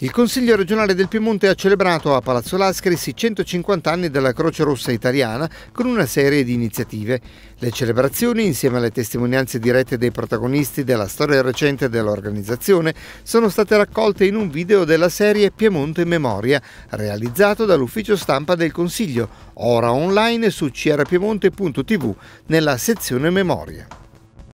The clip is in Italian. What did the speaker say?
Il Consiglio regionale del Piemonte ha celebrato a Palazzo Lascaris i 150 anni della Croce Rossa italiana con una serie di iniziative. Le celebrazioni, insieme alle testimonianze dirette dei protagonisti della storia recente dell'organizzazione, sono state raccolte in un video della serie Piemonte Memoria, realizzato dall'ufficio stampa del Consiglio, ora online su crpiemonte.tv nella sezione Memoria.